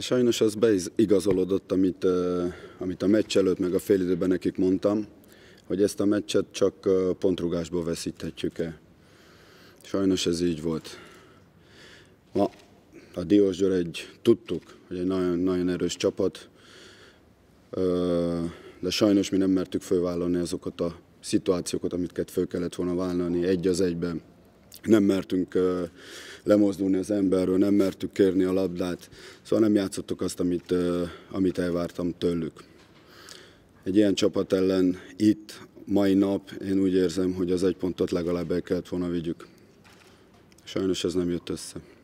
Sajnos az beigazolódott, amit, amit a meccs előtt, meg a időben nekik mondtam, hogy ezt a meccset csak pontrugásból veszíthetjük el. Sajnos ez így volt. Ma a Diósgyőr egy, tudtuk, hogy egy nagyon, nagyon erős csapat, de sajnos mi nem mertük fölvállalni azokat a szituációkat, amiket föl kellett volna vállalni egy az egyben nem mertünk lemozdulni az emberről, nem mertük kérni a labdát, szóval nem játszottuk azt, amit, amit elvártam tőlük. Egy ilyen csapat ellen itt, mai nap én úgy érzem, hogy az egy pontot legalább el kellett volna vigyük. Sajnos ez nem jött össze.